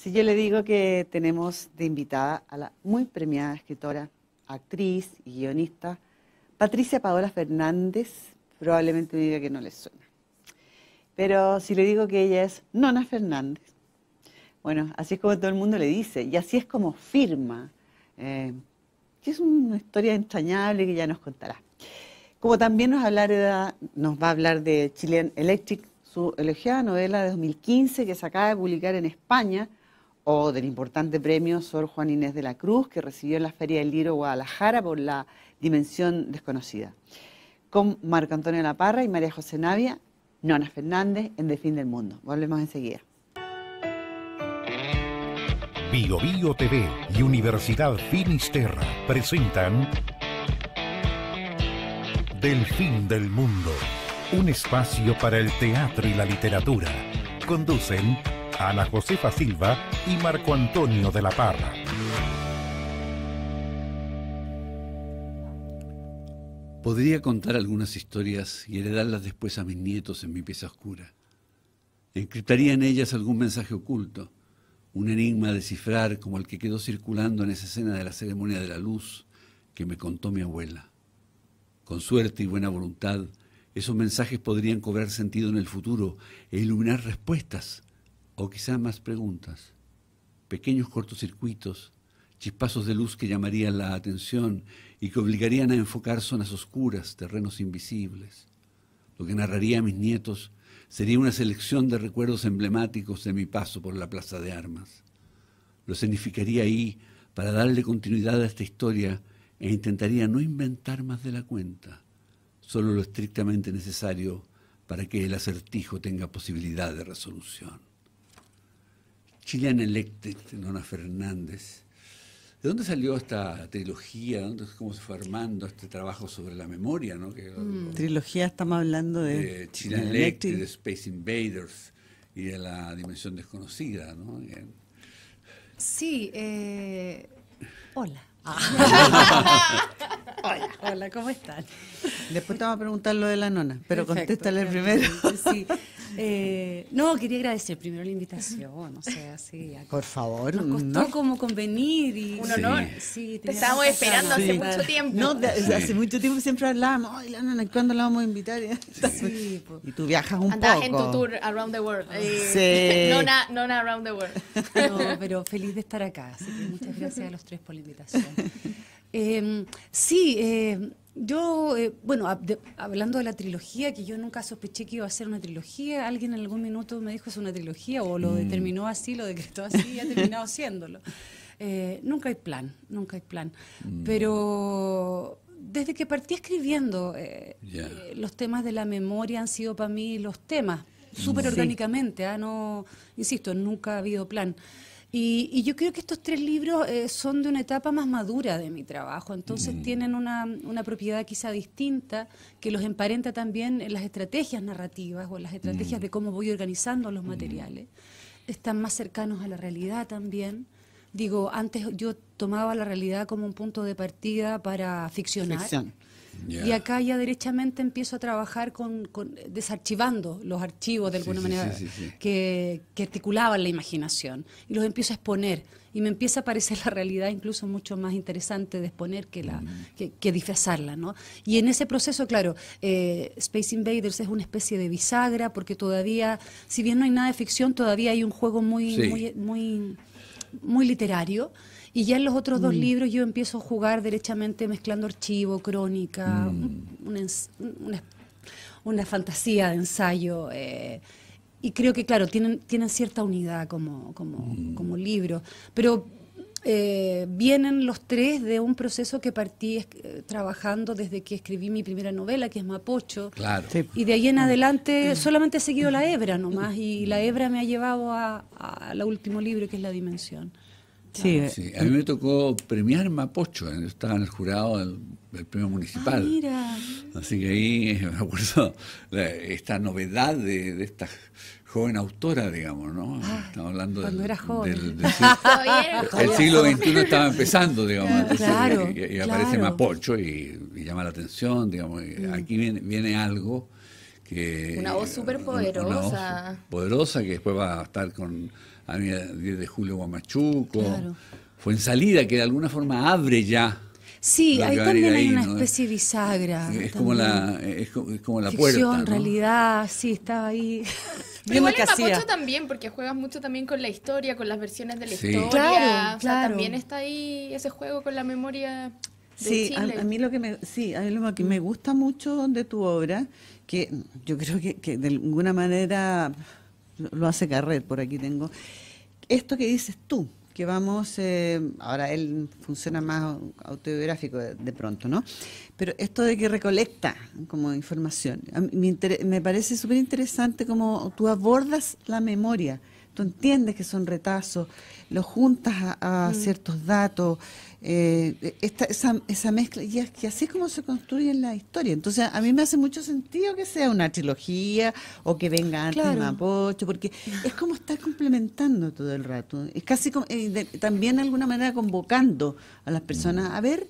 Si yo le digo que tenemos de invitada a la muy premiada escritora, actriz y guionista, Patricia Paola Fernández, probablemente me diga que no le suena. Pero si le digo que ella es Nona Fernández, bueno, así es como todo el mundo le dice, y así es como firma, eh, que es una historia entrañable que ya nos contará. Como también nos, nos va a hablar de Chilean Electric, su elogiada novela de 2015 que se acaba de publicar en España, o del importante premio Sor Juan Inés de la Cruz que recibió en la Feria del Libro Guadalajara por la dimensión desconocida. Con Marco Antonio La Parra y María José Navia, Nona Fernández en De Fin del Mundo. Volvemos enseguida. Bio, Bio TV y Universidad Finisterra presentan Del Fin del Mundo, un espacio para el teatro y la literatura. Conducen Ana Josefa Silva y Marco Antonio de la Parra. Podría contar algunas historias y heredarlas después a mis nietos en mi pieza oscura. Encriptaría en ellas algún mensaje oculto, un enigma a descifrar como el que quedó circulando en esa escena de la ceremonia de la luz que me contó mi abuela. Con suerte y buena voluntad, esos mensajes podrían cobrar sentido en el futuro e iluminar respuestas o quizá más preguntas, pequeños cortocircuitos, chispazos de luz que llamarían la atención y que obligarían a enfocar zonas oscuras, terrenos invisibles. Lo que narraría a mis nietos sería una selección de recuerdos emblemáticos de mi paso por la Plaza de Armas. Lo significaría ahí para darle continuidad a esta historia e intentaría no inventar más de la cuenta, solo lo estrictamente necesario para que el acertijo tenga posibilidad de resolución. Chilean Electric, Nona Fernández. ¿De dónde salió esta trilogía? ¿Cómo se fue armando este trabajo sobre la memoria? Mm. trilogía, estamos hablando de, Chilean Electric, de Space Invaders y de la Dimensión Desconocida. ¿no? Sí, eh, hola. Hola. ¿cómo están? Después te vamos a preguntar lo de la nona, pero contéstale primero. Eh, no, quería agradecer primero la invitación, no sé, así. Por favor. Nos costó no. como convenir y... Un honor. Sí, Te estábamos esperando hace mucho tiempo. hace mucho tiempo siempre hablábamos, ay, la nona, ¿cuándo la vamos a invitar? Sí, pues. y tú viajas un poco. Andás en tu tour around the world. Eh, sí. Nona, nona around the world. No, pero feliz de estar acá, así que muchas gracias a los tres por la invitación. Em, em, eh, sí, yo, bueno, hablando de la trilogía, que yo nunca sospeché que iba a ser una trilogía, alguien en algún minuto me dijo es una trilogía o lo mm. determinó así, lo decretó así y ha terminado haciéndolo. Eh, nunca hay plan, nunca hay plan. Mm. Pero desde que partí escribiendo, eh, eh, los temas de la memoria han sido para mí los temas, mm. súper orgánicamente, ah, no, insisto, nunca ha habido plan. Y, yo creo que estos tres libros eh, son de una etapa más madura de mi trabajo, entonces mm. tienen una, una, propiedad quizá distinta que los emparenta también en las estrategias narrativas o en las estrategias mm. de cómo voy organizando los mm. materiales. Están más cercanos a la realidad también. Digo, antes yo tomaba la realidad como un punto de partida para ficcionar. Y acá ya derechamente empiezo a trabajar con, desarchivando los archivos de alguna manera que, articulaban la imaginación y los empiezo a exponer. Y me empieza a parecer la realidad incluso mucho más interesante de exponer que, la, que, disfrazarla. ¿no? Y en ese proceso, claro, eh, Space Invaders es una especie de bisagra porque todavía, si bien no hay nada de ficción, todavía hay un juego muy, muy, muy literario. Y ya en los otros dos mm. libros yo empiezo a jugar derechamente mezclando archivo, crónica, mm. una, una, fantasía de ensayo. Eh, y creo que, claro, tienen, tienen cierta unidad como, como, mm. como libro. Pero eh, vienen los tres de un proceso que partí eh, trabajando desde que escribí mi primera novela, que es Mapocho. Y de ahí en adelante solamente he seguido la hebra nomás. Y la hebra me ha llevado al a, a último libro, que es La Dimensión. Sí. A mí me tocó premiar Mapocho, eh, estaba en el jurado del, premio municipal. Ah, mira. Así que ahí eh, me acuerdo esta novedad de, esta joven autora, digamos, ¿no? Ah, Estamos hablando cuando era joven. el siglo XXI estaba empezando, digamos. y, aparece Mapocho y, llama la atención, digamos. Mm. Aquí viene, algo que... Una voz súper poderosa. poderosa que después va a estar con 10 de julio Guamachuco. Fue en salida que de alguna forma abre ya. Sí, ahí también hay una especie de bisagra. Es como, la, es, como la puerta. en realidad, sí, estaba ahí. Igual en Mapocho también, porque juegas mucho también con la historia, con las versiones de la historia. o sea, claro. también está ahí ese juego con la memoria. sí, A, mí lo que me, sí, a lo que me gusta mucho de tu obra, que yo creo que, de alguna manera lo hace Carrer, por aquí tengo, esto que dices tú, que vamos, eh, ahora él funciona más autobiográfico de, pronto, ¿no? Pero esto de que recolecta como información, me, parece súper interesante como tú abordas la memoria, tú entiendes que son retazos, los juntas a, mm. ciertos datos eh, esta, esa, mezcla, y, es, que así es como se construye la historia. Entonces, a mí me hace mucho sentido que sea una trilogía o que venga antes Mapocho, porque mm. es como estar complementando todo el rato. Es casi como, eh, también de alguna manera convocando a las personas mm. a ver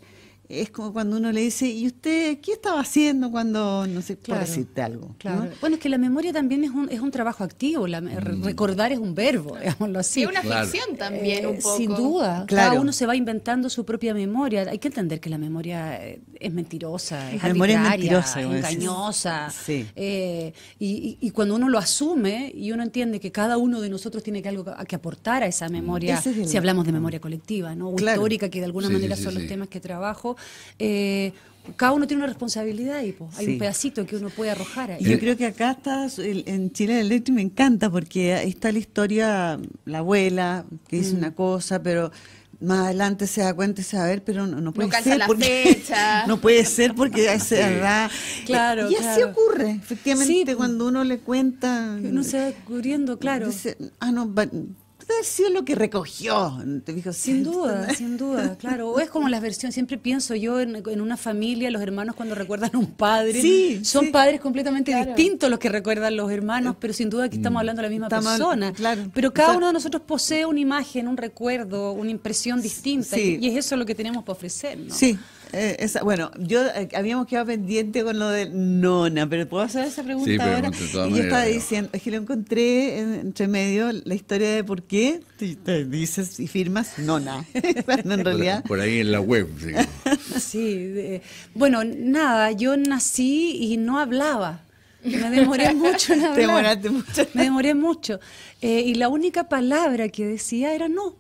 es como cuando uno le dice, ¿y usted qué estaba haciendo cuando, no sé, decirte algo? Bueno, es que la memoria también es un, es un trabajo activo, la, mm. recordar es un verbo, digámoslo así. Es una ficción también, eh, un poco. Sin duda, cada uno se va inventando su propia memoria. Hay que entender que la memoria eh, es mentirosa, es mentirosa, engañosa. Eh, y, y, cuando uno lo asume y uno entiende que cada uno de nosotros tiene que algo que aportar a esa memoria, si hablamos de memoria colectiva, ¿no? O histórica, que de alguna manera son los temas que trabajo, eh, cada uno tiene una responsabilidad y hay un pedacito que uno puede arrojar Yo creo que acá está, en Chile Electric me encanta porque ahí está la historia, la abuela que dice mm. una cosa, pero más adelante se da cuenta y se va a ver, pero no, no puede no ser. La fecha. no puede ser porque es verdad. Claro. Y, así ocurre, efectivamente, cuando uno le cuenta. Uno se va descubriendo, claro. ah, no, decir lo que recogió, te dijo. Sin duda, sin duda, claro. O es como las versiones, siempre pienso yo en, una familia, los hermanos cuando recuerdan a un padre, son padres completamente distintos los que recuerdan los hermanos, pero sin duda que estamos mm, hablando de la misma persona. Claro, pero cada uno de nosotros posee una imagen, un recuerdo, una impresión distinta, y, y es eso lo que tenemos para ofrecer, ¿no? Sí, eh, bueno, yo eh, habíamos quedado pendiente con lo de Nona, pero ¿puedo hacer esa pregunta sí, ahora? y yo estaba diciendo, es que lo encontré entre medio la historia de por qué te, dices y firmas Nona, en realidad... Por, ahí en la web. Sí, bueno, nada, yo nací y no hablaba. Me demoré mucho en hablar. demoraste mucho. Me demoré mucho. Eh, y la única palabra que decía era no.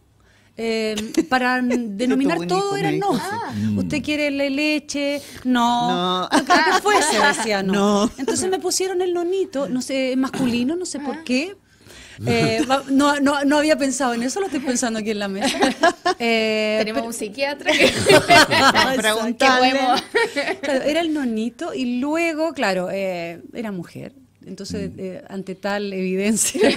Eh, para denominar todo era no. Ah, usted mm. quiere la leche, no. no. que fuese, decía no. Entonces me pusieron el nonito, no sé, masculino, no sé por ah. qué. Eh, no, no, había pensado en eso, lo estoy pensando aquí en la mesa. Eh, Tenemos un psiquiatra que Era el nonito y luego, claro, era mujer. Entonces, mm. eh, ante tal evidencia, eh,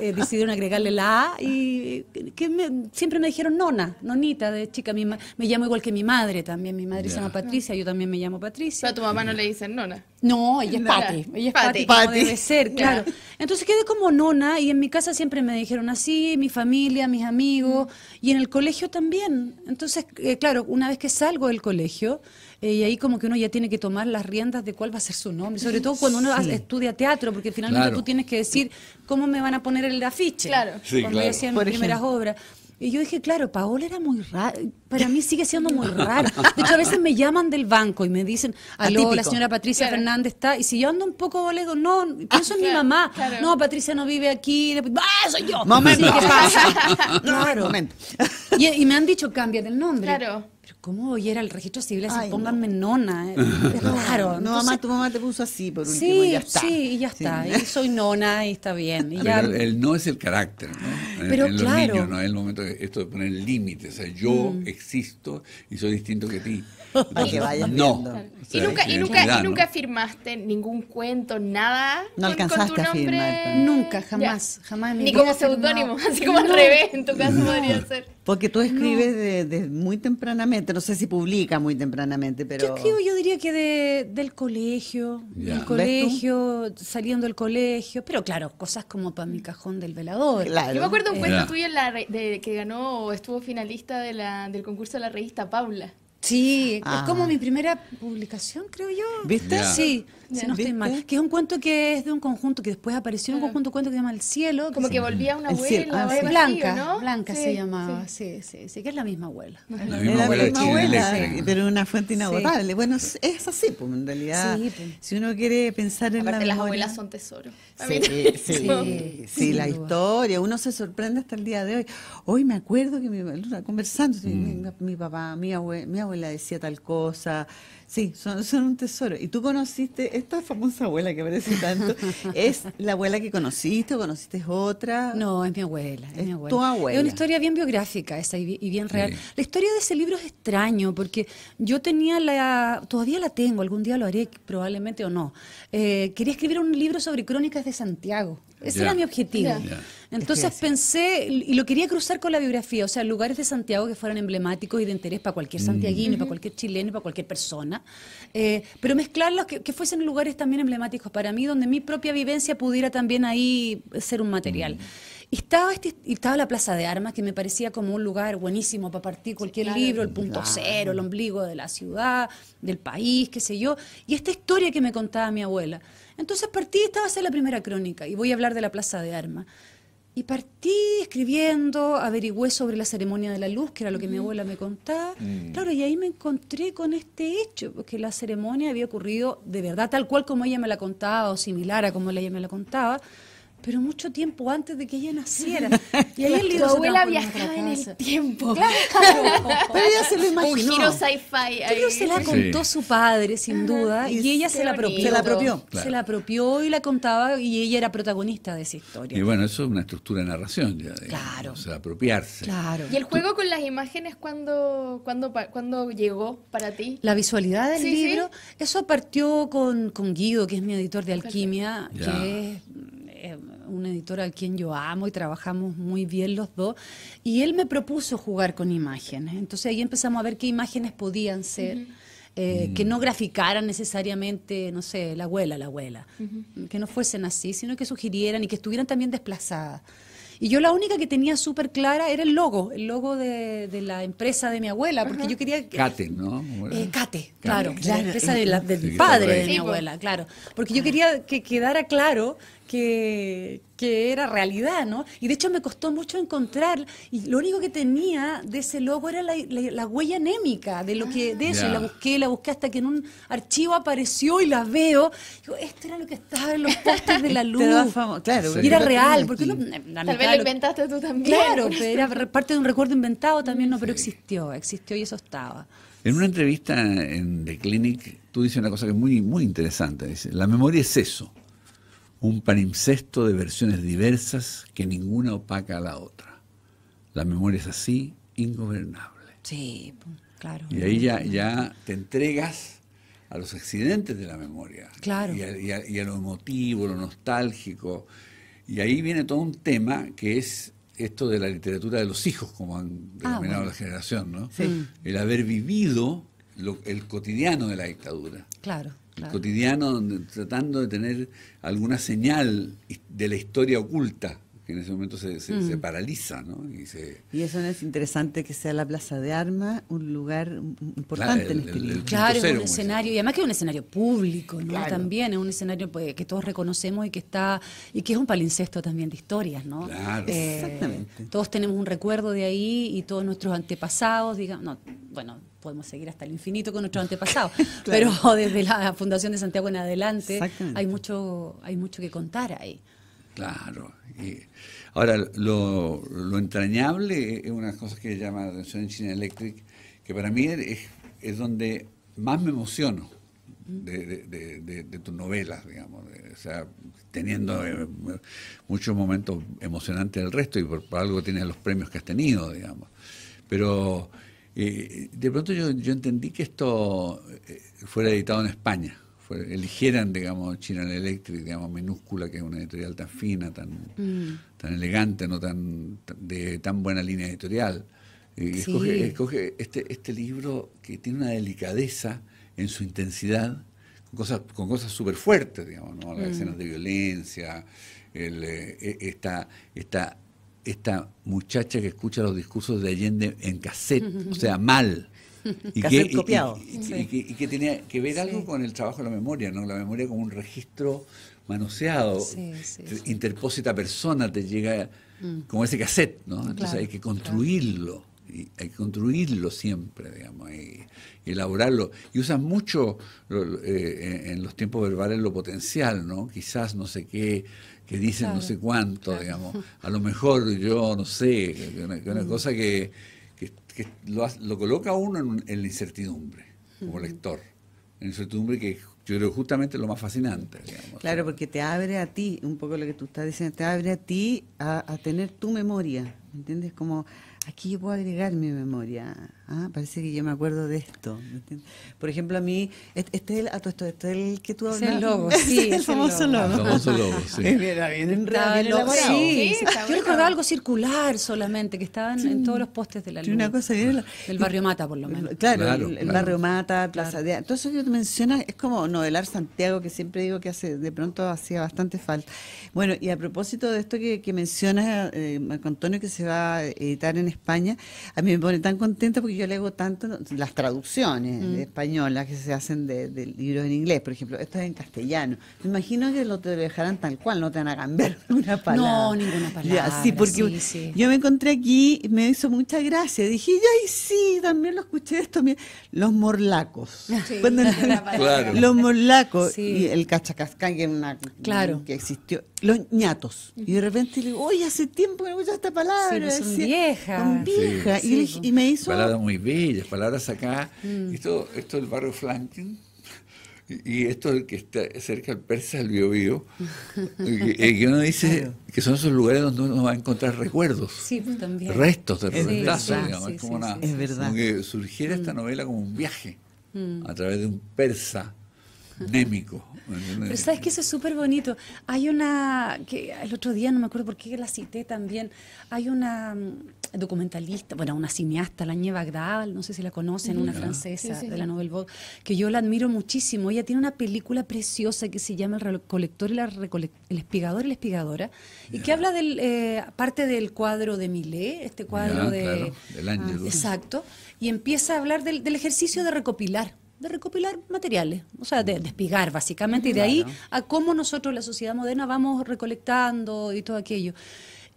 eh, decidieron agregarle la A y que siempre me dijeron nona, nonita de chica. me llamo igual que mi madre también. Mi madre se llama Patricia, yo también me llamo Patricia. Pero a tu mamá no le dicen nona. No, ella es Pati, ella es Patty, como debe ser, claro. Entonces quedé como nona y en mi casa siempre me dijeron así, mi familia, mis amigos y en el colegio también. Entonces, eh, claro, una vez que salgo del colegio eh, y ahí como que uno ya tiene que tomar las riendas de cuál va a ser su nombre, sobre todo cuando uno estudia teatro, porque finalmente tú tienes que decir cómo me van a poner el afiche, claro. como en mis primeras obras. Y yo dije, claro, Paola era muy raro para mí sigue siendo muy rara. De hecho, a veces me llaman del banco y me dicen, aló, la señora Patricia Fernández está, y si yo ando un poco bolego, no, pienso en mi mamá, no, Patricia no vive aquí, ¡ah, soy yo! Momento. ¿qué pasa? Momento. Y, me han dicho, cambia el nombre. Claro. ¿Cómo voy a ir al registro civil así? pónganme nona? Eh. Claro. No, mamá, tu mamá te puso así por un Sí, y ya está. sí, y ya está. Y soy nona y está bien. claro el no es el carácter, ¿no? Eh, Pero en, claro. Los niños, ¿no? Es el momento de esto de poner límites. O sea, yo mm. existo y soy distinto que ti. Para que vayas no. Y, nunca, y, nunca, y nunca firmaste ningún cuento, nada. No alcanzaste a firmar. Nunca, jamás, jamás. Ni como seudónimo, así como al revés, en tu caso podría ser. Porque tú escribes muy tempranamente, no sé si publica muy tempranamente, pero... Yo escribo, yo diría que del colegio, del colegio, saliendo del colegio, pero claro, cosas como para mi cajón del velador. Yo me acuerdo un cuento eh. tuyo que ganó o estuvo finalista del concurso de la revista Paula. Sí, es como ah. mi primera publicación, creo yo. ¿Viste? Sí, no mal. Que es un cuento que es de un conjunto que después apareció en un conjunto, cuento que se llama El Cielo. como que volvía una abuela. Ah, Blanca, Blanca se llamaba, sí. sí, sí, que es la misma abuela. La, misma abuela, pero una fuente inagotable. Bueno, es así, pues, en realidad. Pues. Si uno quiere pensar en Aparte, la las abuelas son tesoro. Sí, sí, sí, la historia. Uno se sorprende hasta el día de hoy. Hoy me acuerdo que mi, conversando, mm. mi, papá, mi mi abuela la decía tal cosa. Sí, son, son un tesoro. Y tú conociste, esta famosa abuela que aparece tanto, ¿es la abuela que conociste o conociste otra? No, es mi abuela. Es, mi abuela. tu abuela. Es una historia bien biográfica esa y, bien real. La historia de ese libro es extraño porque yo tenía la, todavía la tengo, algún día lo haré probablemente o no. Eh, quería escribir un libro sobre crónicas de Santiago. Ese era mi objetivo. Entonces pensé, y lo quería cruzar con la biografía, o sea, lugares de Santiago que fueran emblemáticos y de interés para cualquier santiaguino, para mm. cualquier chileno, para cualquier persona, eh, pero mezclarlos, que, fuesen lugares también emblemáticos para mí, donde mi propia vivencia pudiera también ahí ser un material. Mm. Y estaba, este, estaba la Plaza de Armas, que me parecía como un lugar buenísimo para partir cualquier libro, el punto cero, el ombligo de la ciudad, del país, qué sé yo. Y esta historia que me contaba mi abuela. Entonces partí, estaba estaba a ser la primera crónica, y voy a hablar de la Plaza de Armas. Y partí escribiendo, averigüé sobre la ceremonia de la luz, que era lo que mi abuela me contaba. Mm. Claro, y ahí me encontré con este hecho, porque la ceremonia había ocurrido de verdad, tal cual como ella me la contaba o similar a como ella me la contaba pero mucho tiempo antes de que ella naciera. Y ahí el libro tu abuela viajaba en el tiempo. Claro. Pero ella se lo imaginó. Un giro sci-fi. Pero se la contó su padre, sin duda, y, ella se la, apropió, se la apropió. Se la apropió y la contaba, y ella era protagonista de esa historia. Y bueno, eso es una estructura de narración. claro. O sea, apropiarse. Claro. ¿Y el juego con las imágenes cuando, cuando, cuando llegó para ti? La visualidad del libro, eso partió con, Guido, que es mi editor de Alquimia, que es eh, un editor al quien yo amo y trabajamos muy bien los dos, y él me propuso jugar con imágenes. Entonces ahí empezamos a ver qué imágenes podían ser. Eh, mm. que no graficaran necesariamente, no sé, la abuela, la abuela, que no fuesen así, sino que sugirieran y que estuvieran también desplazadas. Y yo la única que tenía súper clara era el logo, el logo de, la empresa de mi abuela, porque yo quería... Cate, ¿no? Cate, eh, claro, la empresa de, la, de padre, de mi abuela, claro. Porque yo quería que quedara claro que, era realidad, ¿no? Y de hecho me costó mucho encontrar, y lo único que tenía de ese logo era la, huella anémica de lo que, de eso, y la busqué, la busqué hasta que en un archivo apareció y la veo. Digo, esto era lo que estaba en los postes de la luz. claro, Y era real, porque la Tal vez lo inventaste tú también. Claro, pero pues, era parte de un recuerdo inventado también, no, pero existió, existió y eso estaba. En una entrevista en The Clinic, tú dices una cosa que es muy, muy interesante. Dice, la memoria es eso un panimcesto de versiones diversas que ninguna opaca a la otra. La memoria es así, ingobernable. Sí, claro. Y ahí ya, te entregas a los accidentes de la memoria. Claro. Y a, lo emotivo, lo nostálgico. Y ahí viene todo un tema que es esto de la literatura de los hijos, como han ah, denominado la generación, ¿no? Sí. El haber vivido el cotidiano de la dictadura. Claro. El cotidiano, tratando de tener alguna señal de la historia oculta en ese momento se, paraliza, Y, eso es interesante que sea la Plaza de Armas un lugar importante en este libro. claro, es un escenario, y además que es un escenario público, ¿no? También es un escenario pues, que todos reconocemos y que está, y que es un palincesto también de historias, ¿no? Eh, Exactamente. Todos tenemos un recuerdo de ahí y todos nuestros antepasados, digamos, bueno, podemos seguir hasta el infinito con nuestros antepasados, pero desde la Fundación de Santiago en adelante hay mucho, hay mucho que contar ahí. Claro. Y ahora, lo, entrañable es una cosa que llama la atención en China Electric, que para mí es, donde más me emociono de, tus novelas, digamos. O sea, teniendo eh, muchos momentos emocionantes del resto y por, algo tienes los premios que has tenido, digamos. Pero eh, de pronto yo, entendí que esto eh, fuera editado en España eligieran, digamos, China Electric, digamos, minúscula, que es una editorial tan fina, tan, mm. tan elegante, no tan, de tan buena línea editorial. Eh, y escoge, este, este libro que tiene una delicadeza en su intensidad, con cosas con cosas súper fuertes, digamos, ¿no? las mm. escenas de violencia, el, eh, e, esta, esta, esta muchacha que escucha los discursos de Allende en cassette, o sea, mal y, que, y, que, tenía que ver algo con el trabajo de la memoria, ¿no? La memoria como un registro manoseado, interpósita persona, te llega mm. como ese cassette, ¿no? Entonces hay que construirlo, hay que construirlo siempre, digamos, y, elaborarlo. Y usan mucho eh, eh, en los tiempos verbales lo potencial, ¿no? Quizás no sé qué que dicen no sé cuánto, digamos. A lo mejor yo, no sé, una, una mm. cosa que, que, lo, coloca uno en, la incertidumbre, como lector. En la incertidumbre que yo creo justamente lo más fascinante. Claro, porque te abre a ti, un poco lo que tú estás diciendo, te abre a ti a, tener tu memoria, entiendes? Como aquí yo puedo agregar mi memoria Ah, parece que yo me acuerdo de esto. Por ejemplo, a mí, este, es el, a esto, este es el que tú hablas. el lobo, sí. es el, famoso lobo. El famoso lobo, sí. Era bien Sí, yo recordaba algo circular solamente, que estaban en todos los postes de la luz. Una barrio Mata, por lo menos. Claro, el, barrio Mata, Plaza de... Todo eso que tú mencionas es como novelar Santiago, que siempre digo que hace de pronto hacía bastante falta. Bueno, y a propósito de esto que, mencionas, eh, con Antonio, que se va a editar en España, a mí me pone tan contenta porque yo yo leo tanto las traducciones mm. españolas que se hacen de, libros en inglés, por ejemplo. Esto es en castellano. Me imagino que lo te dejarán tal cual, no te van a cambiar una palabra. No, ninguna palabra. sí, porque yo me encontré aquí me hizo mucha gracia. Dije, ay, sí, también lo escuché esto. Los morlacos. Los morlacos y el cachacascán, que, una, que existió los ñatos. Y de repente le digo, oye, hace tiempo que no escucho esta palabra. Sí, vieja pues vieja. Pues. y, me hizo... Palabras muy bellas, palabras acá. Mm. Esto, esto el barrio Flanken Y esto el que está cerca al Persa, Bio Biobío, que, que uno dice que son esos lugares donde uno va a encontrar recuerdos, sí, pues, también. restos de sí, es, como es verdad. Como que surgiera esta mm. novela como un viaje mm. a través de un persa Némico. Pero sabes que eso es súper bonito. Hay una, que el otro día no me acuerdo por qué la cité también, hay una mm, documentalista, bueno, una cineasta, la Bagdal, no sé si la conocen, una francesa de la Nouvelle Vogue, que yo la admiro muchísimo. Ella tiene una película preciosa que se llama El recolector y la el espigador y la espigadora, y que habla del eh, parte del cuadro de Millet, este cuadro de... el ah, exacto, y empieza a hablar del ejercicio de recopilar de recopilar materiales, o sea, de despigar básicamente, y de ahí a cómo nosotros, la sociedad moderna, vamos recolectando y todo aquello.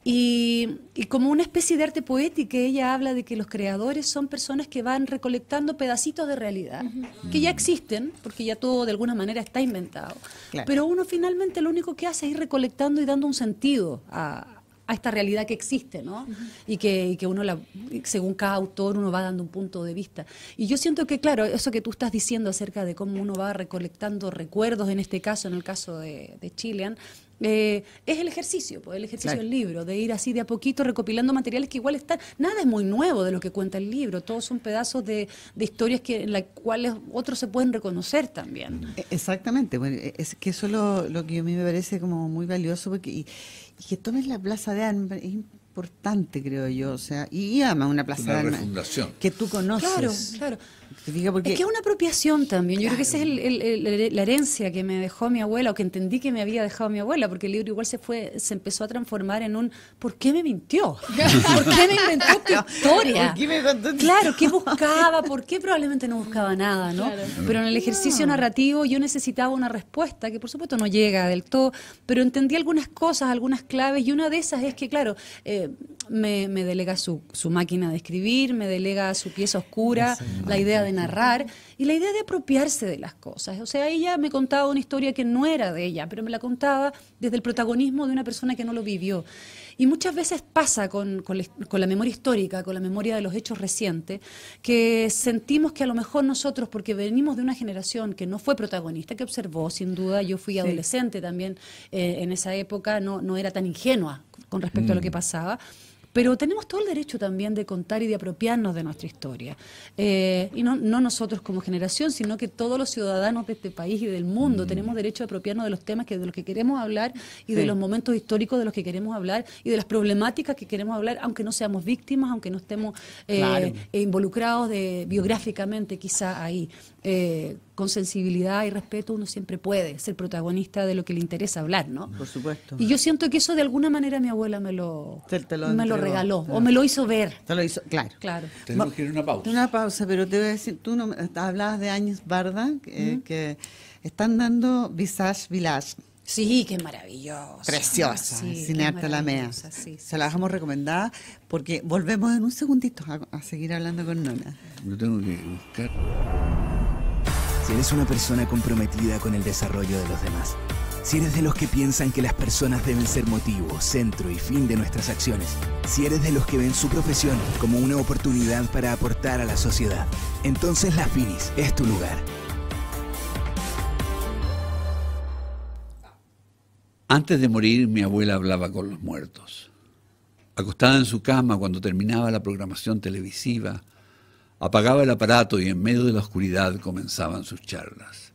Y, como una especie de arte poética, ella habla de que los creadores son personas que van recolectando pedacitos de realidad, que ya existen, porque ya todo de alguna manera está inventado. Pero uno finalmente lo único que hace es ir recolectando y dando un sentido a, a esta realidad que existe, ¿no? y, que, que uno, la, según cada autor, uno va dando un punto de vista. Y yo siento que, claro, eso que tú estás diciendo acerca de cómo uno va recolectando recuerdos, en este caso, en el caso de, Chilean, eh, es el ejercicio, pues, el ejercicio del libro, de ir así de a poquito recopilando materiales que igual están, nada es muy nuevo de lo que cuenta el libro, todos son pedazos de, de historias que, en las cuales otros se pueden reconocer también. E-, exactamente, bueno, e-, es que eso es lo, que a mí me parece como muy valioso porque y que tomes la plaza de armas, importante, creo yo. O sea, y, ama una plaza de refundación. que tú conoces. Claro, claro. Porque... Es que es una apropiación también. Yo creo que esa es la herencia que me dejó mi abuela o que entendí que me había dejado mi abuela, porque el libro igual se fue, se empezó a transformar en un ¿por qué me mintió? ¿Por qué me inventó tu historia? claro, ¿qué buscaba? ¿Por qué probablemente no buscaba nada? ¿no? Pero en el ejercicio narrativo yo necesitaba una respuesta que por supuesto no llega del todo, pero entendí algunas cosas, algunas claves y una de esas es que, claro, eh, me, delega su, máquina de escribir, me delega su pieza oscura, la idea de narrar y la idea de apropiarse de las cosas. O sea, ella me contaba una historia que no era de ella, pero me la contaba desde el protagonismo de una persona que no lo vivió. Y muchas veces pasa con, la memoria histórica, con la memoria de los hechos recientes, que sentimos que a lo mejor nosotros, porque venimos de una generación que no fue protagonista, que observó, sin duda, yo fui adolescente también eh, en esa época, no era tan ingenua con respecto a lo que mm. pasaba pero tenemos todo el derecho también de contar y de apropiarnos de nuestra historia. Eh, y no, nosotros como generación, sino que todos los ciudadanos de este país y del mundo mm. tenemos derecho a apropiarnos de los temas que, de los que queremos hablar y de los momentos históricos de los que queremos hablar y de las problemáticas que queremos hablar, aunque no seamos víctimas, aunque no estemos eh, involucrados de, biográficamente quizá ahí. Eh, con sensibilidad y respeto uno siempre puede ser protagonista de lo que le interesa hablar, ¿no? Por supuesto. Y yo siento que eso de alguna manera mi abuela me lo, me lo regaló o me lo hizo ver. Te lo hizo, claro. claro. Tenemos que ir una pausa. Una pausa, pero te voy a decir, tú no, hablabas de Áñez Barda, que están dando Visage Village. Sí, qué maravilloso. Preciosa, sí, Cine Mea. Se la dejamos recomendada porque volvemos en un segundito a, seguir hablando con Nona. Yo tengo que buscar. Si eres una persona comprometida con el desarrollo de los demás. Si eres de los que piensan que las personas deben ser motivo, centro y fin de nuestras acciones. Si eres de los que ven su profesión como una oportunidad para aportar a la sociedad. Entonces la Finis es tu lugar. Antes de morir, mi abuela hablaba con los muertos. Acostada en su cama cuando terminaba la programación televisiva, Apagaba el aparato y en medio de la oscuridad comenzaban sus charlas.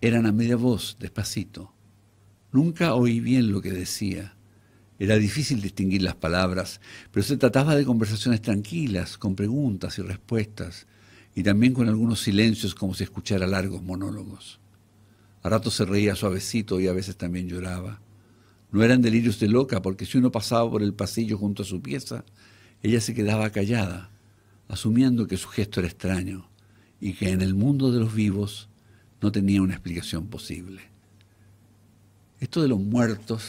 Eran a media voz, despacito. Nunca oí bien lo que decía. Era difícil distinguir las palabras, pero se trataba de conversaciones tranquilas, con preguntas y respuestas, y también con algunos silencios como si escuchara largos monólogos. A rato se reía suavecito y a veces también lloraba. No eran delirios de loca, porque si uno pasaba por el pasillo junto a su pieza, ella se quedaba callada asumiendo que su gesto era extraño y que en el mundo de los vivos no tenía una explicación posible. Esto de los muertos,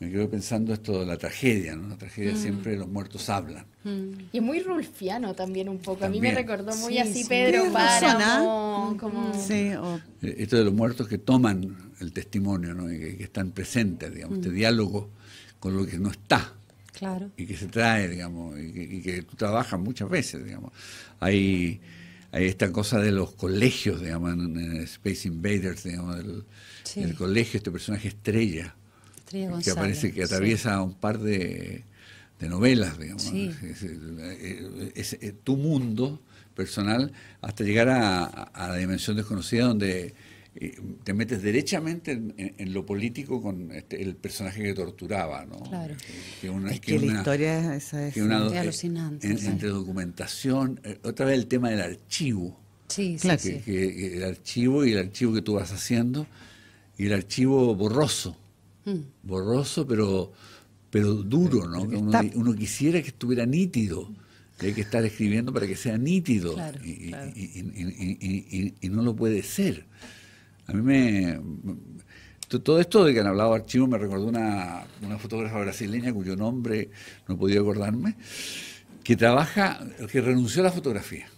me quedo pensando esto de la tragedia, ¿no? La tragedia mm. siempre los muertos hablan. Mm. Y es muy rulfiano también un poco. A mí me recordó muy así Pedro ¿ah? Páramo. Como... Mm, eh, esto de los muertos que toman el testimonio, ¿no? que, están presentes, digamos, este diálogo con lo que no está y que se trae, digamos, y que, tú trabajas muchas veces, digamos. Hay, hay esta cosa de los colegios, digamos, en Space Invaders, digamos, del, el colegio, este personaje estrella, que aparece, que atraviesa un par de, de novelas, digamos. Es, tu mundo personal hasta llegar a la dimensión desconocida donde te metes derechamente en, lo político con este, el personaje que torturaba, Claro. Que una, es que, una, historia esa es, que una, eh, Entre documentación, eh, otra vez el tema del archivo. Sí, Que, el archivo y el archivo que tú vas haciendo y el archivo borroso. Mm. Borroso, pero, pero duro, uno, quisiera que estuviera nítido. Que hay que estar escribiendo para que sea nítido. Claro, y, no lo puede ser. A mí me... Todo esto de que han hablado archivos me recordó una, fotógrafa brasileña cuyo nombre no podía acordarme, que trabaja, que renunció a la fotografía.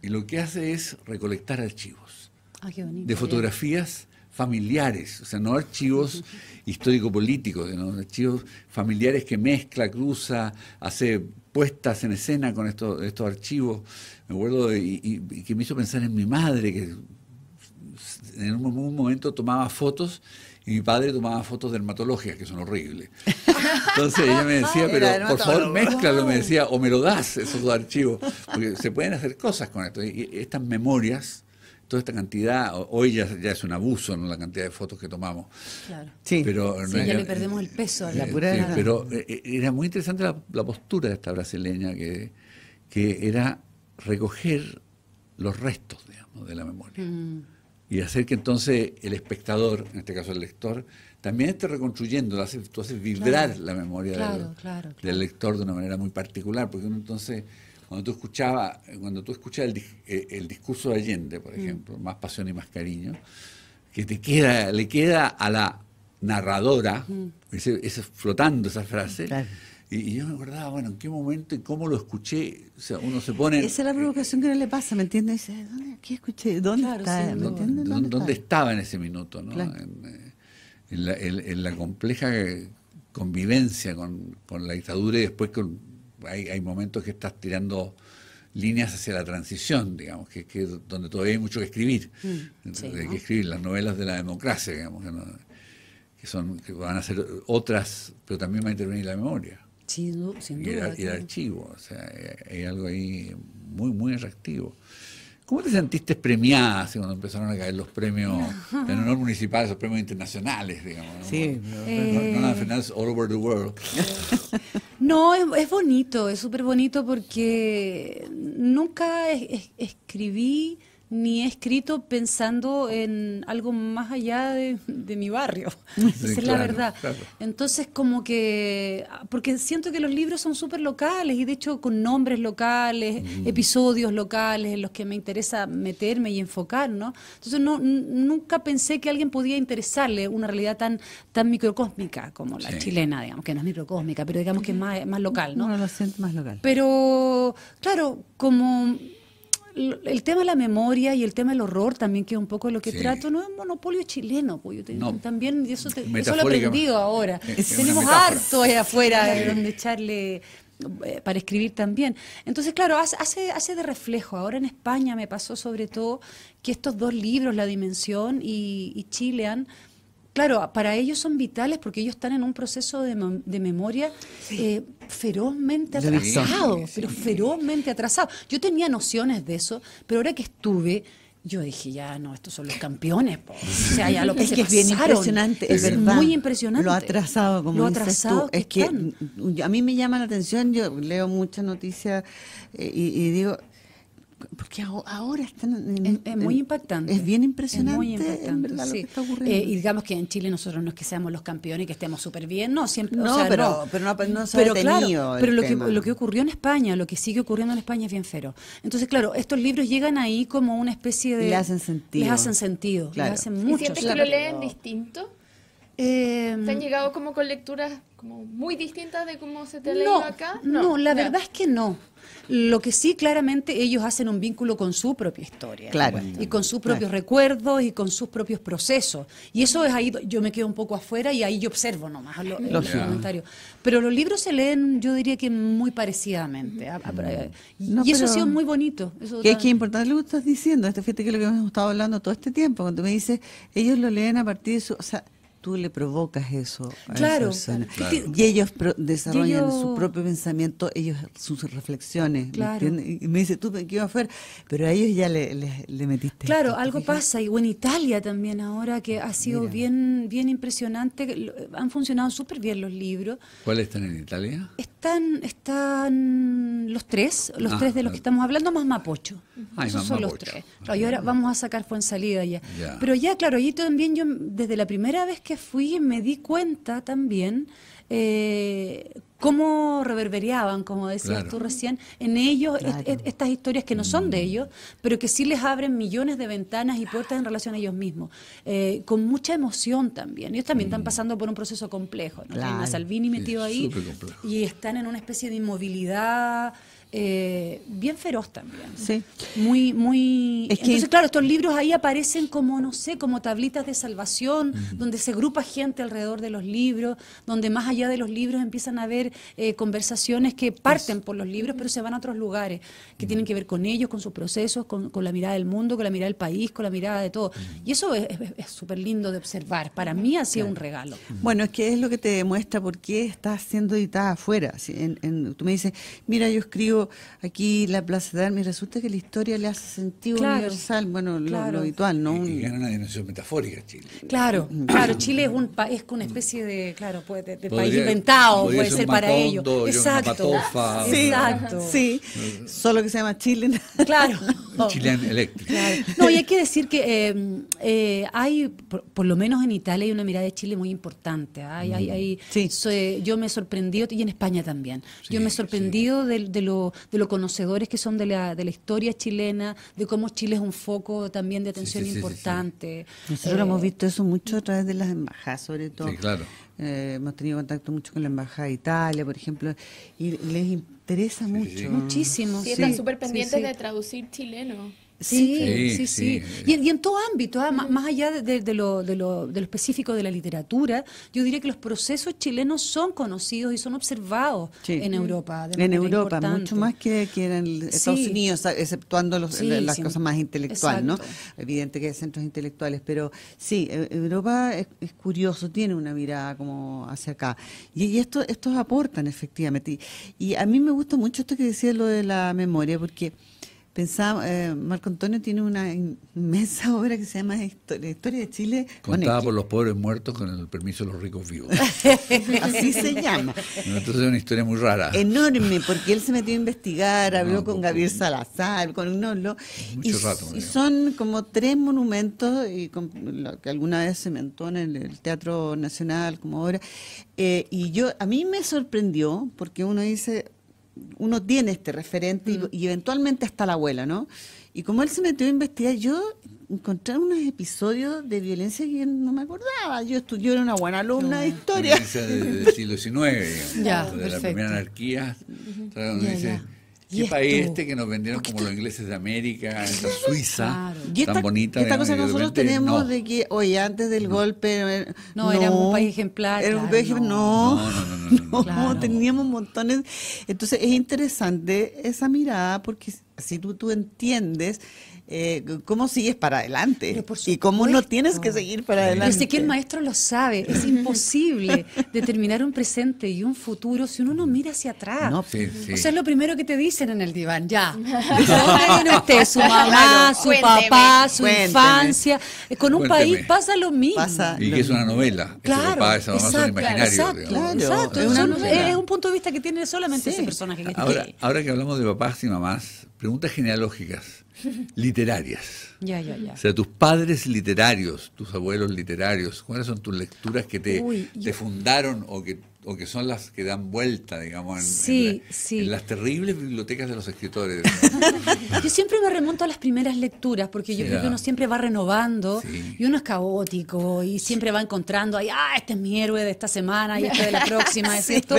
Y lo que hace es recolectar archivos ah, qué bonito, de fotografías familiares, o sea, no archivos histórico-políticos, sino archivos familiares que mezcla, cruza, hace puestas en escena con estos, estos archivos. Me acuerdo y, y que me hizo pensar en mi madre, que en un, momento tomaba fotos y mi padre tomaba fotos dermatológicas, que son horribles. Entonces ella me decía, pero por favor mézclalo, me decía, o me lo das esos archivos, porque se pueden hacer cosas con esto. Y estas memorias, toda esta cantidad, hoy ya, es un abuso, ¿no? La cantidad de fotos que tomamos. Claro. Sí, pero, ya, le perdemos el peso a la eh, pura. pero eh, eh, era muy interesante la, postura de esta brasileña, que, que era recoger los restos, de la memoria. Mm y hacer que entonces el espectador, en este caso el lector, también esté reconstruyendo, hace, tú haces vibrar la memoria del, lector de una manera muy particular, porque uno entonces, cuando tú escuchaba, cuando tú escuchas el, eh, discurso de Allende, por mm. ejemplo, más pasión y más cariño, que te queda, le queda a la narradora, mm. flotando esa frase y, yo me acordaba, bueno, ¿en qué momento y cómo lo escuché? O sea, uno se pone... Esa es la eh, provocación que no le pasa, ¿me entiendes? Dice, ¿dónde, ¿qué escuché? ¿Dónde, estaba en ese minuto? ¿no? Eh, en, la, compleja convivencia con, la dictadura y después con, hay, hay momentos que estás tirando líneas hacia la transición, digamos, que, que donde todavía hay mucho que escribir. Mm, hay que escribir las novelas de la democracia, digamos, son, que van a ser otras, pero también va a intervenir la memoria y, el, archivo, o sea, eh, hay algo ahí muy, muy atractivo. ¿Cómo te sentiste premiada cuando empezaron a caer los premios en honor municipal, los premios internacionales, digamos? ¿no? Sí. No, no, all over the world. No, es, bonito, es súper bonito porque nunca escribí ni he escrito pensando en algo más allá de, mi barrio. Esa es la verdad. Entonces, como que, porque siento que los libros son súper locales y de hecho con nombres locales, mm. episodios locales en los que me interesa meterme y enfocar, ¿no? Entonces, no, nunca pensé que alguien podía interesarle una realidad tan, tan microcósmica como la chilena, digamos, que no es microcósmica, pero digamos que es más, local, ¿no? No, lo más local. Pero, claro, como el tema de la memoria y el tema del horror también, que es un poco lo que trato, no es un monopolio chileno, pues yo también, eso, te, lo he aprendido ahora. Eh, Tenemos harto ahí afuera donde echarle eh, para escribir también. Entonces, claro, hace, hace de reflejo. Ahora en España me pasó sobre todo que estos dos libros, La Dimensión y, y Chilean, claro, para ellos son vitales porque ellos están en un proceso de, memoria eh, ferozmente atrasado, pero ferozmente atrasado. Yo tenía nociones de eso, pero ahora que estuve, yo dije, ya no, estos son los campeones. O sea, ya lo que es se que es bien impresionante, es, muy impresionante. Lo atrasado, como lo dices tú. es que a mí me llama la atención, yo leo muchas noticias eh, y, digo, porque ahora están es, muy impactante. Es bien impresionante. muy impactante, eh, y digamos que en Chile nosotros no es que seamos los campeones y que estemos súper bien, no, siempre. No, pero, no, pero pero, lo que, ocurrió en España, lo que sigue ocurriendo en España es bien fero. Entonces, claro, estos libros llegan ahí como una especie de. Les hacen sentido. Les hacen sentido. hacen mucho. sientes que lo leen distinto? Em, ¿Te han llegado como con lecturas muy distintas de cómo se te ha leído acá? No, la verdad es que no. Lo que sí, claramente, ellos hacen un vínculo con su propia historia. Claro. Y con sus propios recuerdos y con sus propios procesos. Y eso es ahí, yo me quedo un poco afuera y ahí yo observo nomás lo, los comentarios. Pero los libros se leen, yo diría que muy parecidamente. Ah, ah, eh, y eso ha sido muy bonito. Eso que es importante lo que estás diciendo. Este, fíjate que es lo que hemos estado hablando todo este tiempo. Cuando me dices, ellos lo leen a partir de su tú le provocas eso a claro, persona. Y ellos desarrollan su propio pensamiento, ellos sus reflexiones. ¿me y me dice, tú qué iba hacer? pero a ellos ya le, metiste. Claro, algo pasa. Y en Italia también ahora, que ha sido bien bien impresionante, han funcionado súper bien los libros. ¿Cuáles están en Italia? Están están los tres, los ah, tres de los que ah. estamos hablando, más Mapocho. Esos son los tres. y ahora ah. vamos a sacar Fuensalida ya. ya. Pero ya, claro, allí también yo, desde la primera vez que fui y me di cuenta también eh, cómo reverberaban, como decías tú recién, en ellos estas historias que no son de mm. ellos, pero que sí les abren millones de ventanas y puertas en relación a ellos mismos, eh, con mucha emoción también. Ellos también están mm. pasando por un proceso complejo, ¿no? Salvini metido ahí y están en una especie de inmovilidad. Eh, bien feroz también. Sí. Muy, muy. Entonces, claro, estos libros ahí aparecen como, no sé, como tablitas de salvación, donde se agrupa gente alrededor de los libros, donde más allá de los libros empiezan a haber eh, conversaciones que parten por los libros, pero se van a otros lugares, que tienen que ver con ellos, con sus procesos, con, la mirada del mundo, con la mirada del país, con la mirada de todo. Y eso es súper lindo de observar. Para mí ha sido un regalo. Bueno, es que es lo que te demuestra por qué estás siendo editada afuera. tú me dices, mira, yo escribo aquí la Plaza de Armas resulta que la historia le hace sentido universal, bueno, lo, habitual, ¿no? Y, una dimensión metafórica Chile. Claro, mm. claro, Chile es, un, es una especie de, claro, pues, de, país inventado, puede ser, para ellos. Exacto. sí, solo que se llama Chile. Claro. Chilean eléctrico No, y hay que decir que eh, eh, hay, por, lo menos en Italia, hay una mirada de Chile muy importante. ¿ah? Hay, yo me he sorprendido, y en España también, yo me he sorprendido de, lo, de los conocedores que son de la, de la historia chilena, de cómo Chile es un foco también de atención importante. Nosotros eh, hemos visto eso mucho a través de las embajadas, sobre todo. claro. Eh, hemos tenido contacto mucho con la Embajada de Italia, por ejemplo, y les interesa mucho. Muchísimo. Sí, están súper pendientes de traducir chileno. Sí, sí, sí. Y, en todo ámbito, ah, más, allá de, lo, específico de la literatura, yo diría que los procesos chilenos son conocidos y son observados en Europa. en Europa, mucho más que, en Estados Unidos, exceptuando las cosas más intelectuales, ¿no? Evidente que hay centros intelectuales, pero sí, e, Europa es, curioso, tiene una mirada como hacia acá. Y, esto, estos aportan efectivamente. Y, a mí me gusta mucho esto que decía lo de la memoria, porque pensaba, eh, Marco Antonio tiene una inmensa obra que se llama Historia, Historia de Chile. Contada por los pobres muertos con el permiso de los ricos vivos. Así se llama. Entonces es una historia muy rara. Enorme, porque él se metió a investigar, habló con Gabriel Salazar, con Nolo. Y, rato, y son como tres monumentos y que alguna vez se mentó en el, Teatro Nacional como obra. Eh, y yo, a mí me sorprendió, porque uno dice, uno tiene este referente mm. y, eventualmente hasta la abuela, ¿no? Y como él se metió a investigar, yo encontré unos episodios de violencia que no me acordaba. Yo, yo era una buena alumna de historia. Del de siglo XIX, de la primera anarquía. dice, ¿Qué país este que nos vendieron como los ingleses de América, esta Suiza tan bonita? Esta cosa que nosotros tenemos de que, oye, antes del golpe... Eh, no, era un país ejemplar. Era un país ejemplar, no, no, teníamos montones. Entonces es interesante esa mirada porque si tú, tú entiendes eh, cómo sigues para adelante y cómo no tienes que seguir para adelante. Yo sé que el maestro lo sabe, es imposible determinar un presente y un futuro si uno no mira hacia atrás. O sea, es lo primero que te dicen en el diván, ya. Su mamá, su papá, su infancia. Eh, con un país pasa lo mismo. y que es una novela. Claro, exacto, Es, una es, un punto de vista que tiene solamente ese personaje. ahora, ahora que hablamos de papás y mamás, preguntas genealógicas literarias. O sea, tus padres literarios, tus abuelos literarios, ¿cuáles son tus lecturas que te, fundaron o que, son las que dan vuelta, digamos, en, las terribles bibliotecas de los escritores? yo siempre me remonto a las primeras lecturas, porque yo creo que uno siempre va renovando y uno es caótico y siempre va encontrando, ahí, ah, este es mi héroe de esta semana y este de la próxima, es esto.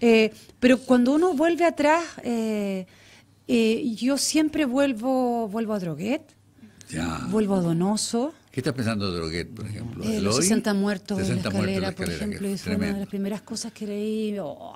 Eh, pero cuando uno vuelve atrás... Eh, eh, yo siempre vuelvo, vuelvo a Droguet, ya. vuelvo a Donoso. ¿Qué estás pensando de Droguet, por ejemplo? Eh, los 60 muertos en la escalera, por ejemplo, es, una de las primeras cosas que leí. Oh,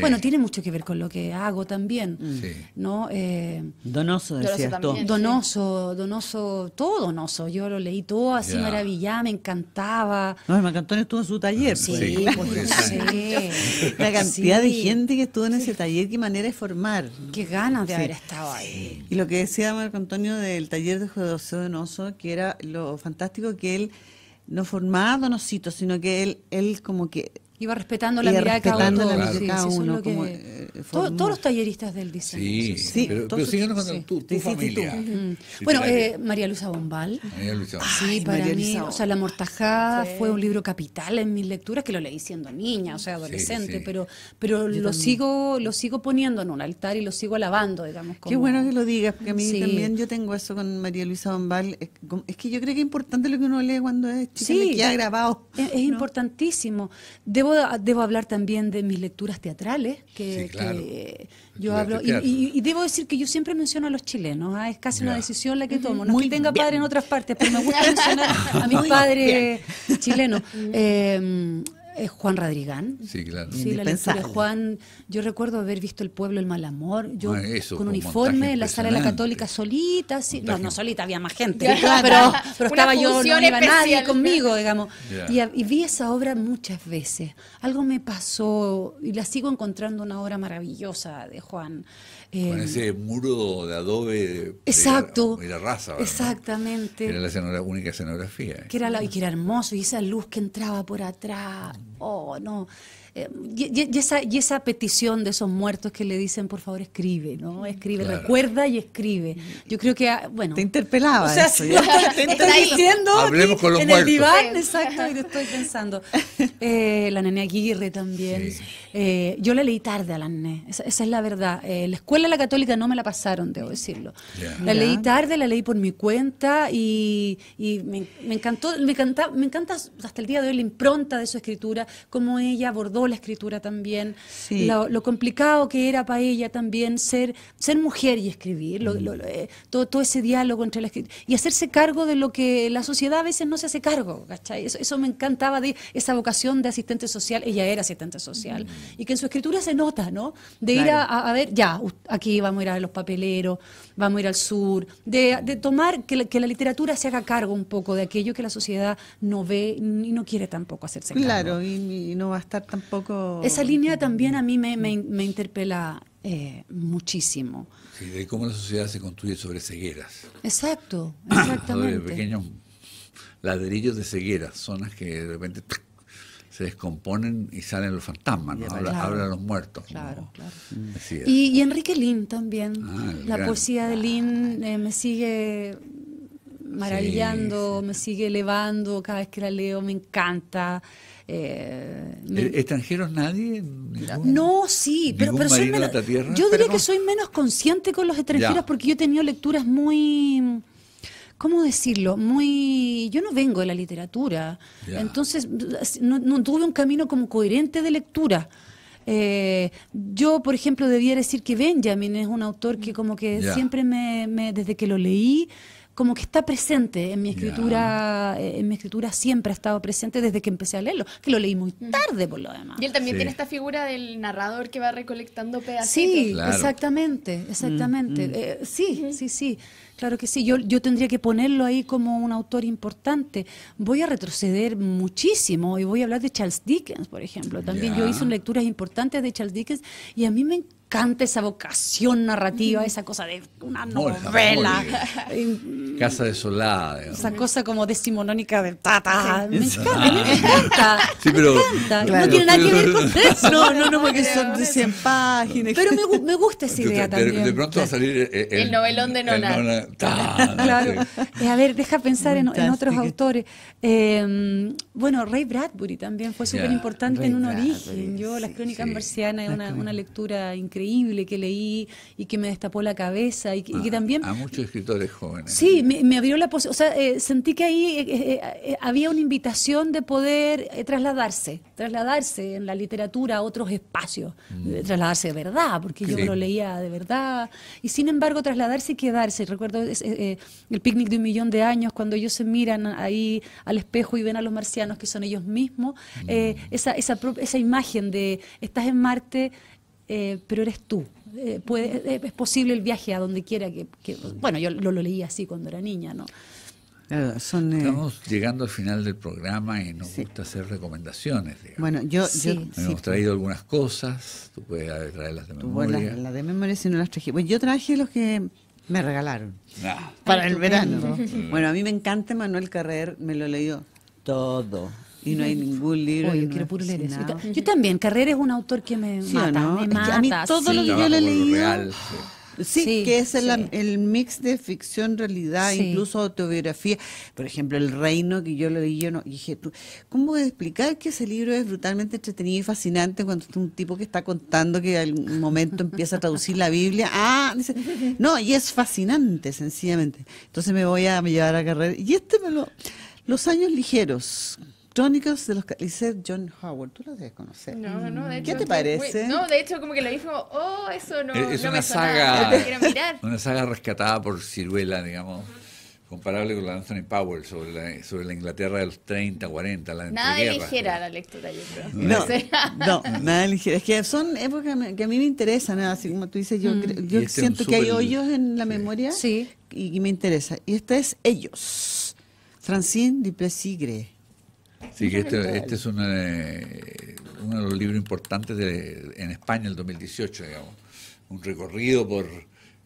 bueno, tiene mucho que ver con lo que hago también. Mm. ¿no? Eh, donoso, decías donoso Donoso, todo donoso. Yo lo leí todo así maravillado me encantaba. No, Antonio estuvo en su taller. Sí, pues. Pues, La cantidad de gente que estuvo en ese taller, qué manera de formar. Qué ganas de haber estado ahí. Y lo que decía Marco Antonio del taller de José Donoso, que era lo fantástico que él no formaba donositos, sino que él, él como que Iba respetando la mirada de cada uno. Claro. Sí, sí, eso es lo que... como, todos los talleristas del diseño. Sí, pero, tu, familia. bueno, María Luisa Bombal. María Luisa Bombal. Sí, para mí, o sea, La Mortajada fue un libro capital en mis lecturas, que lo leí siendo niña, o sea, adolescente, pero, pero lo sigo lo sigo poniendo en un altar y lo sigo alabando, digamos. Qué bueno que lo digas, porque a mí también yo tengo eso con María Luisa Bombal. Es, que yo creo que es importante lo que uno lee cuando es chica, sí, que grabado. Es, importantísimo. Debo, debo hablar también de mis lecturas teatrales, que eh, yo hablo, y, debo decir que yo siempre menciono a los chilenos, ah, es casi una decisión la que tomo. No es que tenga padre en otras partes, pero me gusta mencionar a mis padres chilenos. Juan Radrigán. Sí, claro. Sí, la de Juan. Yo recuerdo haber visto El Pueblo, El Mal Amor. Yo ah, con uniforme en la sala de la Católica solita. Sí. No, no solita, había más gente. Pero, estaba yo, no iba nadie conmigo, digamos. y, vi esa obra muchas veces. Algo me pasó y la sigo encontrando una obra maravillosa de Juan. Con em, ese muro de adobe. Exacto. De la, raza. Exactamente. Era la única escenografía. Que era la, ¿eh? y que era hermoso. Y esa luz que entraba por atrás. Mm. Oh, no. Eh, y, y, esa, y, esa, petición de esos muertos que le dicen, por favor, escribe, ¿no? Escribe, recuerda y escribe. Yo creo que, ah, bueno... Te interpelaba. O sea, te ¿eh? estoy diciendo Hablemos con los en el diván, exacto, y te estoy pensando. Eh, la nene Aguirre también. yo la leí tarde a la nene, esa, es la verdad. la escuela la católica no me la pasaron, debo decirlo. La leí tarde, la leí por mi cuenta y, me, encantó, me, encanta, me encanta hasta el día de hoy la impronta de su escritura, cómo ella abordó la escritura también, lo, complicado que era para ella también ser, ser mujer y escribir, lo, mm. eh, todo, ese diálogo entre la escritura, y hacerse cargo de lo que la sociedad a veces no se hace cargo, ¿cachai? Eso, eso me encantaba de esa vocación de asistente social, ella era asistente social, mm. y que en su escritura se nota, ¿no? De ir a, a, ver, ya, aquí vamos a ir a los papeleros, vamos a ir al sur, de, tomar que la, que la, literatura se haga cargo un poco de aquello que la sociedad no ve y no quiere tampoco hacerse cargo. Claro, y, no va a estar tampoco... Esa línea también a mí me, mm. interpela eh, muchísimo. Sí, de cómo la sociedad se construye sobre cegueras. Exacto, exactamente. pequeños ladrillos de cegueras, zonas que de repente se descomponen y salen los fantasmas, ¿no? habla, los muertos. Claro, mm. Y, Enrique Lin también. Ah, la poesía de Lin eh, me sigue maravillando, me sigue elevando cada vez que la leo, me encanta. Eh, ¿E-, ¿Extranjeros nadie? no, sí, pero, yo diría que soy menos consciente con los extranjeros porque yo he tenido lecturas muy ¿cómo decirlo? Muy, yo no vengo de la literatura, entonces no, tuve un camino como coherente de lectura. Eh, yo, por ejemplo, Debía decir que Benjamin es un autor que como que siempre me, desde que lo leí, como que está presente en mi escritura, eh, en mi escritura siempre ha estado presente desde que empecé a leerlo, que lo leí muy tarde por lo demás. Y él también tiene esta figura del narrador que va recolectando pedacitos. Sí, exactamente, exactamente. Eh, sí, sí, sí. Claro que sí, yo, yo tendría que ponerlo ahí como un autor importante. Voy a retroceder muchísimo y voy a hablar de Charles Dickens, por ejemplo. También yo hice lecturas importantes de Charles Dickens y a mí me encanta esa vocación narrativa, esa cosa de una novela. Casa desolada. Digamos. Esa cosa como decimonónica de tata. Me encanta, me encanta. No tiene nada que ver con eso. No, no, no, porque son de 100 páginas. Pero me, me gusta esa idea también. De, pronto va a salir. Eh, eh, el, novelón de Nona. claro. Eh, a ver, deja pensar en, otros autores. Em, bueno, Ray Bradbury también fue súper importante en un origen. Yo, Las Crónicas Marcianas, es una, una lectura increíble que leí y que me destapó la cabeza y, que, ah, también... A muchos escritores jóvenes. Sí, me, abrió la posibilidad, o sea, eh, sentí que ahí eh, eh, había una invitación de poder trasladarse, trasladarse en la literatura a otros espacios, mm. trasladarse de verdad, porque yo lo leía de verdad, y sin embargo trasladarse y quedarse. Recuerdo el picnic de un millón de años, cuando ellos se miran ahí al espejo y ven a los marcianos que son ellos mismos, mm. esa, esa, esa imagen de estás en Marte, eh, pero eres tú. Eh, puede, eh, es posible el viaje a donde quiera que, bueno, yo lo, leí así cuando era niña, ¿no? Estamos llegando al final del programa y nos gusta hacer recomendaciones. Bueno, yo, hemos pues. traído algunas cosas, tú puedes traerlas de memoria. Las de memoria si no las traje. Bueno, yo traje los que me regalaron ah. para el verano. bueno, a mí me encanta Manuel Carrer, me lo he leído todo y no hay ningún libro. quiero puro leer eso. Yo también, Carrera es un autor que me mata, A mí todo sí. lo que yo le he leído... Sí, que es El, mix de ficción, realidad, incluso autobiografía. Por ejemplo, El Reino, que yo lo leí, yo no, dije, ¿cómo voy a explicar que ese libro es brutalmente entretenido y fascinante cuando un tipo que está contando que al momento empieza a traducir la Biblia? Ah, no, y es fascinante, sencillamente. Entonces me voy a llevar a carrera. Y este me lo... Los años ligeros, Crónicas de los Calicet John Howard. Tú las debes conocer. No, no, de hecho. ¿Qué te parece? no, de hecho, como que le dijo, oh, eso no. Es, no una me saga. Mirar. Una saga rescatada por Ciruela, digamos. Comparable con la de Anthony Powell sobre la, Inglaterra de los 30, 40, la Nada ligera la lectura, yo creo. No, no nada ligera. Es que son épocas que a mí me interesan, ¿eh? así como tú dices, yo, mm. yo este siento que hay hoyos en la memoria Y, me interesa. Y esta es Ellos, Francine de Plessigre Sí, que este, este es uno de los libros importantes de, en España, el 2018, digamos. Un recorrido por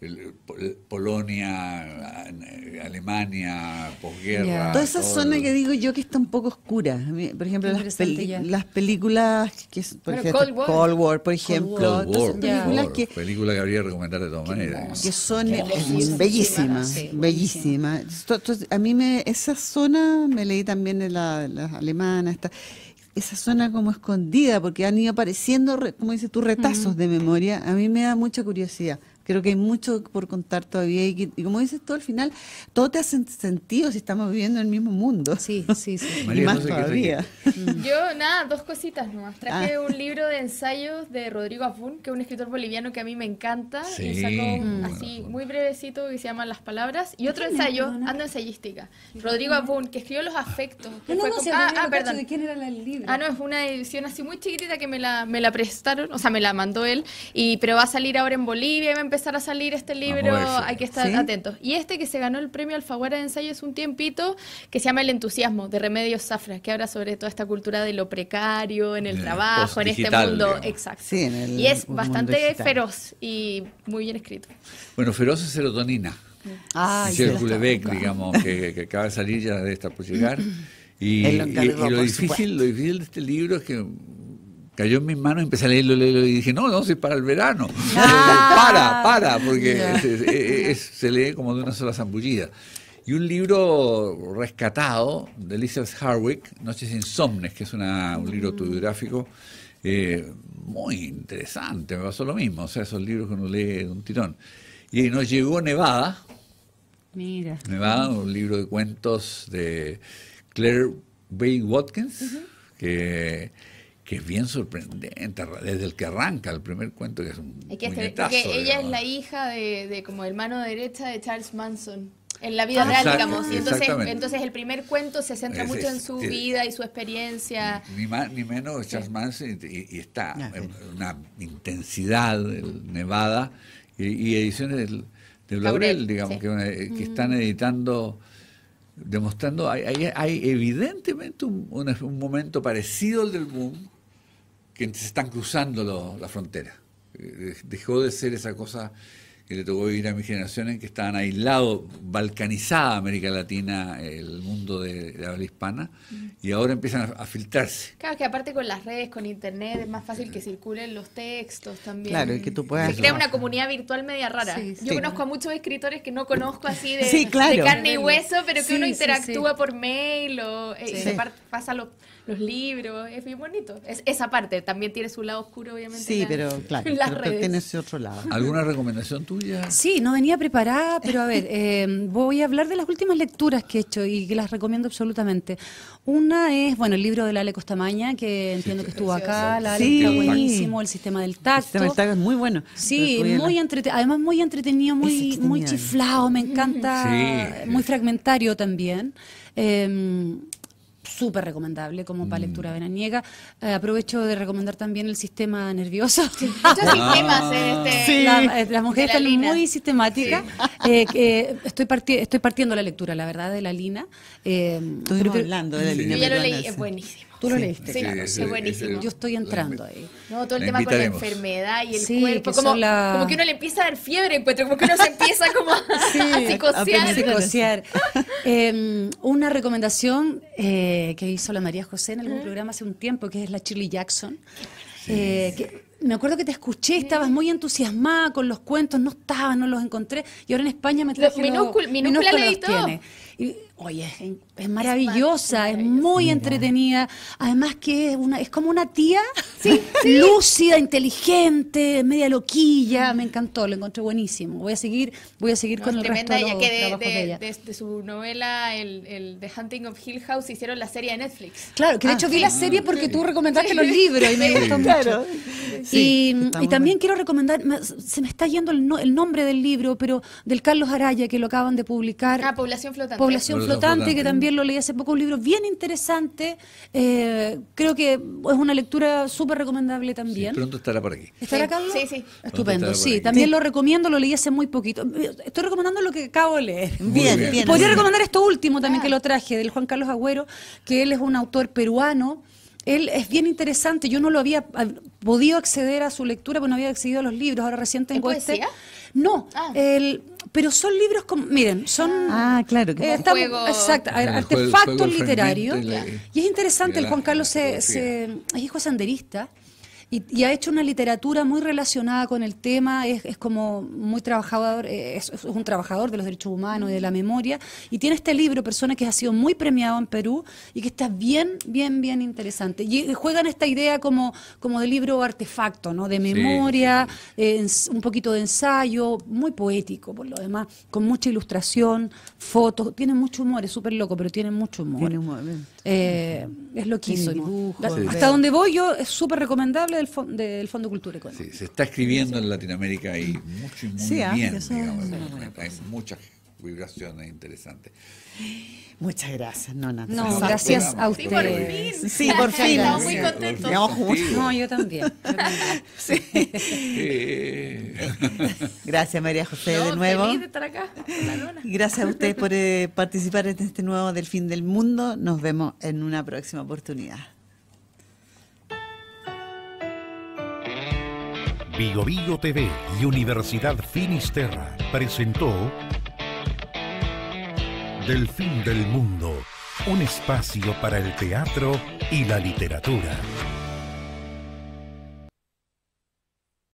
eh, eh, Polonia, eh, Alemania, posguerra. Toda esa zona que digo yo que está un poco oscura. Por ejemplo, las, películas que por ejemplo, Cold, War. por ejemplo. películas que. que habría que recomendar de todas maneras. Que son bellísimas. bellísimas. Entonces, a mí me, esa zona me leí también de las alemanas. esa zona como escondida, porque han ido apareciendo, como dices tú, retazos de memoria. A mí me da mucha curiosidad. Creo que hay mucho por contar todavía y, como dices tú al final, todo te hace sentido si estamos viviendo en el mismo mundo. Sí, sí, sí. y más todavía. Yo, nada, dos cositas nomás. Traje ah. un libro de ensayos de Rodrigo Afun, que es un escritor boliviano que a mí me encanta. Y así muy brevecito que se llama Las Palabras. Y otro ensayo, Ando Ensayística. Rodrigo Afun, que escribió Los Afectos. Ah, no, ah, Ah, no, es una edición así muy chiquitita que me la, prestaron, o sea, me la mandó él. Y, pero va a salir ahora en Bolivia a salir este libro, hay que estar atentos. Y este que se ganó el premio Alfaguara de Ensayo es un tiempito, que se llama El entusiasmo de Remedios Zafra, que habla sobre toda esta cultura de lo precario, en el, eh, trabajo, en este mundo. Exacto. y es bastante feroz y muy bien escrito. Bueno, feroz es serotonina. Ah, Culebec, digamos, que, acaba de salir ya de esta por llegar. Y, y lo, difícil, lo difícil de este libro es que cayó en mis manos, y empecé a leerlo, leerlo y dije, no, no, si para el verano. Ah. para, para, porque se lee como de una sola zambullida. Y un libro rescatado de Elizabeth Harwick, Noches Insomnes, que es un libro mm. autobiográfico eh, muy interesante, me pasó lo mismo, o sea, esos libros que uno lee de un tirón. Y nos llegó Nevada. Mira. Nevada, un libro de cuentos de Claire Bay Watkins, que que es bien sorprendente, desde el que arranca el primer cuento, que es un es que ella es la hija de, de, como hermano derecha de Charles Manson. En la vida ah, real, digamos. Entonces, entonces el primer cuento se centra mucho en su este, vida y su experiencia. Ni más ni menos Charles Manson y, está ah, una intensidad nevada y, ediciones del, Laurel, digamos, que, eh, mm. están editando demostrando, hay, evidentemente un, momento parecido al del boom, que se están cruzando la frontera. Eh, dejó de ser esa cosa que le tocó vivir a mi generación en que estaban aislados, balcanizada América Latina, el mundo de, la habla hispana, y ahora empiezan a, filtrarse. Claro, que aparte con las redes, con internet, es más fácil que circulen los textos también. Claro, y que tú puedas... Se crea una comunidad virtual media rara. Yo conozco a muchos escritores que no conozco así de, carne y hueso, pero que uno interactúa por mail o eh, se pasa lo los libros, es muy bonito. Es, esa parte también tiene su lado oscuro, obviamente. Sí, pero claro, ese otro lado. ¿Alguna recomendación tuya? Sí, no venía preparada, pero a ver, em, voy a hablar de las últimas lecturas que he hecho y que las recomiendo absolutamente. Una es, bueno, el libro de la Ale Costamaña, que entiendo que estuvo acá, la Ale buenísimo, el sistema del tacto. El sistema del tacto es muy bueno. Sí, muy además muy entretenido, muy, muy chiflado, me encanta, muy fragmentario también. Eh, súper recomendable como para mm. lectura veraniega. Eh, aprovecho de recomendar también el sistema nervioso. Muchos ah. sistemas. ¿eh? Este, eh, las mujeres están muy sistemáticas. estoy, estoy partiendo la lectura, la verdad, de la Lina. Estoy hablando de la Lina. Yo ya lo leí, es buenísimo. Tú lo leíste, sí, buenísimo. Yo estoy entrando ahí. No, todo el tema con la enfermedad y el cuerpo. Como, que uno le empieza a dar fiebre, encuentro, como que uno se empieza como a psicociar em, una recomendación eh, que hizo la María José en algún mm. programa hace un tiempo, que es la Shirley Jackson. Eh, me acuerdo que te escuché, estabas muy entusiasmada con los cuentos, no estaba, no los encontré. Y ahora en España me traje minúscula, minúscula los oye, es, maravillosa, es, muy entretenida. Además que es, una, es como una tía lúcida, inteligente, media loquilla. Me encantó, lo encontré buenísimo. Voy a seguir, voy a seguir con el resto de, de, de, ella. De, su novela, el, The Hunting of Hill House, hicieron la serie de Netflix. Claro, que de ah, hecho vi la serie porque tú recomendaste los libros y me gustó mucho. y, también quiero recomendar, se me está yendo el, el nombre del libro, pero del Carlos Araya, que lo acaban de publicar. Ah, Población Flotante población flotante, que también lo leí hace poco, un libro bien interesante. Eh, creo que es una lectura súper recomendable también. pronto estará por aquí. ¿Estará, acá? Sí, sí. Estupendo, sí. También lo recomiendo, lo leí hace muy poquito. Estoy recomendando lo que acabo de leer. Bien, bien. Podría recomendar esto último también ah. que lo traje, del Juan Carlos Agüero, que él es un autor peruano él es bien interesante. Yo no lo había ah, podido acceder a su lectura, porque no había accedido a los libros. Ahora recién tengo este. No, ah. pero son libros como, miren, son ah, claro, que eh, exacto, artefactos literarios. Y, es interesante, el Juan Carlos se, se, es hijo senderista y, ha hecho una literatura muy relacionada con el tema, es, como muy trabajador, eh, es, un trabajador de los derechos humanos y de la memoria, y tiene este libro, Persona que ha sido muy premiado en Perú y que está bien, bien, bien interesante. Y juegan esta idea como, como de libro artefacto, ¿no? De memoria, eh, un poquito de ensayo, muy poético por lo demás, con mucha ilustración, fotos, tiene mucho humor, es súper loco, pero tiene mucho humor. Tiene humor. Eh, es lo que hizo hasta donde voy yo es súper recomendable del, Fondo Cultura Sí, se está escribiendo en Latinoamérica y mucho y ah, hay muchas vibraciones interesantes. Muchas gracias, Nona. No, gracias a usted. Sí, por fin. Sí, por muy contentos. No, yo también. Gracias, María José, de nuevo. Gracias a ustedes por eh, participar en este nuevo del fin del Mundo. Nos vemos en una próxima oportunidad. Vigo Vigo TV y Universidad Finisterra presentó Del fin del mundo, un espacio para el teatro y la literatura.